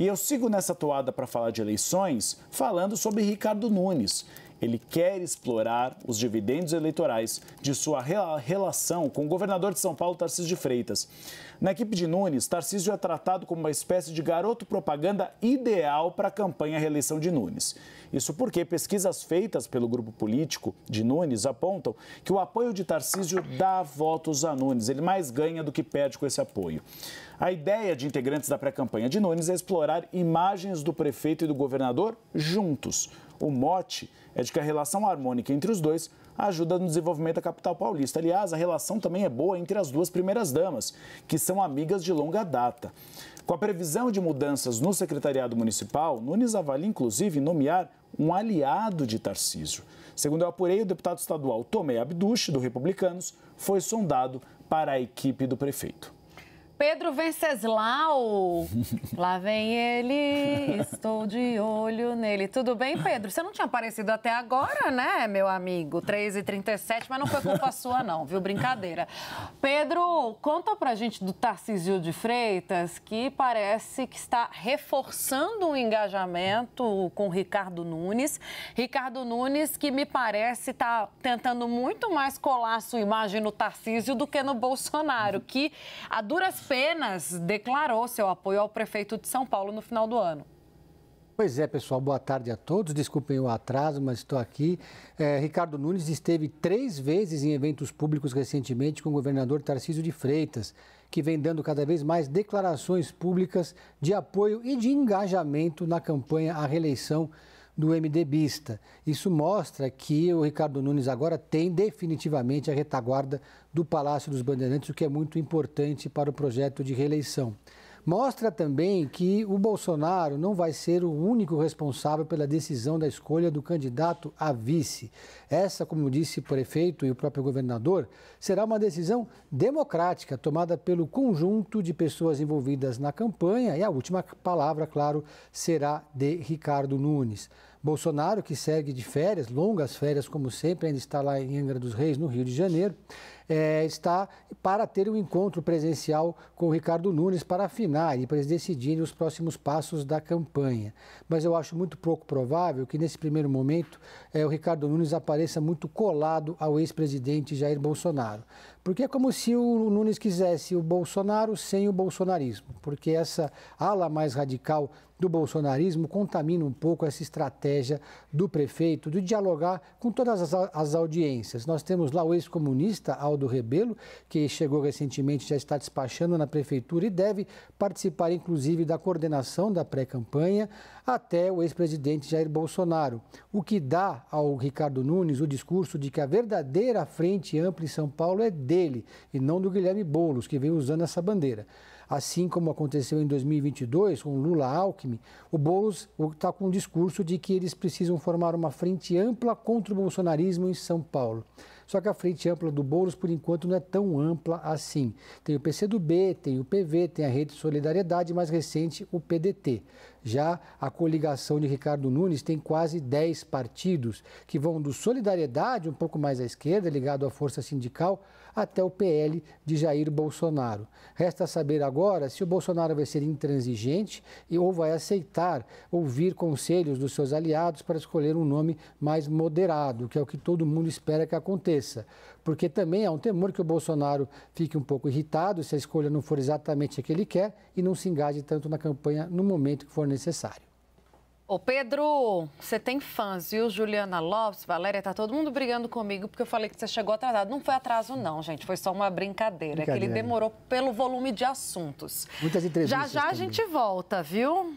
E eu sigo nessa toada para falar de eleições, falando sobre Ricardo Nunes. Ele quer explorar os dividendos eleitorais de sua relação com o governador de São Paulo, Tarcísio de Freitas. Na equipe de Nunes, Tarcísio é tratado como uma espécie de garoto propaganda ideal para a campanha reeleição de Nunes. Isso porque pesquisas feitas pelo grupo político de Nunes apontam que o apoio de Tarcísio dá votos a Nunes. Ele mais ganha do que perde com esse apoio. A ideia de integrantes da pré-campanha de Nunes é explorar imagens do prefeito e do governador juntos. O mote é de que a relação harmônica entre os dois ajuda no desenvolvimento da capital paulista. Aliás, a relação também é boa entre as duas primeiras damas, que são amigas de longa data. Com a previsão de mudanças no secretariado municipal, Nunes avalia inclusive nomear um aliado de Tarcísio. Segundo eu apurei, o deputado estadual Tomé Abduche, do Republicanos, foi sondado para a equipe do prefeito. Pedro Venceslau. Lá vem ele, estou de olho nele. Tudo bem, Pedro? Você não tinha aparecido até agora, né, meu amigo? 3h37, mas não foi culpa sua, não, viu? Brincadeira. Pedro, conta pra gente do Tarcísio de Freitas, que parece que está reforçando o engajamento com Ricardo Nunes. Ricardo Nunes, que me parece está tentando muito mais colar sua imagem no Tarcísio do que no Bolsonaro, que a duras apenas declarou seu apoio ao prefeito de São Paulo no final do ano. Pois é, pessoal, boa tarde a todos. Desculpem o atraso, mas estou aqui. É, Ricardo Nunes esteve três vezes em eventos públicos recentemente com o governador Tarcísio de Freitas, que vem dando cada vez mais declarações públicas de apoio e de engajamento na campanha à reeleição do MDBista. Isso mostra que o Ricardo Nunes agora tem definitivamente a retaguarda do Palácio dos Bandeirantes, o que é muito importante para o projeto de reeleição. Mostra também que o Bolsonaro não vai ser o único responsável pela decisão da escolha do candidato a vice. Essa, como disse o prefeito e o próprio governador, será uma decisão democrática, tomada pelo conjunto de pessoas envolvidas na campanha, e a última palavra, claro, será de Ricardo Nunes. Bolsonaro, que segue de férias, longas férias como sempre, ainda está lá em Angra dos Reis, no Rio de Janeiro, é, está para ter um encontro presencial com o Ricardo Nunes para afinar e para eles decidirem os próximos passos da campanha. Mas eu acho muito pouco provável que, nesse primeiro momento, é, o Ricardo Nunes apareça muito colado ao ex-presidente Jair Bolsonaro. Porque é como se o Nunes quisesse o Bolsonaro sem o bolsonarismo, porque essa ala mais radical do bolsonarismo contamina um pouco essa estratégia do prefeito de dialogar com todas as, as audiências. Nós temos lá o ex-comunista Aldo Rebelo, que chegou recentemente, já está despachando na prefeitura e deve participar, inclusive, da coordenação da pré-campanha, até o ex-presidente Jair Bolsonaro. O que dá ao Ricardo Nunes o discurso de que a verdadeira frente ampla em São Paulo é dele e não do Guilherme Boulos, que vem usando essa bandeira. Assim como aconteceu em 2022 com Lula Alckmin, o Boulos está com um discurso de que eles precisam formar uma frente ampla contra o bolsonarismo em São Paulo. Só que a frente ampla do Boulos, por enquanto, não é tão ampla assim. Tem o PCdoB, tem o PV, tem a Rede Solidariedade, mais recente, o PDT. Já a coligação de Ricardo Nunes tem quase 10 partidos, que vão do Solidariedade, um pouco mais à esquerda, ligado à força sindical, até o PL de Jair Bolsonaro. Resta saber agora se o Bolsonaro vai ser intransigente ou vai aceitar ouvir conselhos dos seus aliados para escolher um nome mais moderado, que é o que todo mundo espera que aconteça. Porque também há um temor que o Bolsonaro fique um pouco irritado se a escolha não for exatamente a que ele quer e não se engaje tanto na campanha no momento que for necessário. Ô Pedro, você tem fãs, viu? Juliana Lopes, Valéria, tá todo mundo brigando comigo porque eu falei que você chegou atrasado. Não foi atraso, não, gente. Foi só uma brincadeira. brincadeira. É que ele demorou pelo volume de assuntos. Muitas entrevistas. Já já também. a gente volta, viu?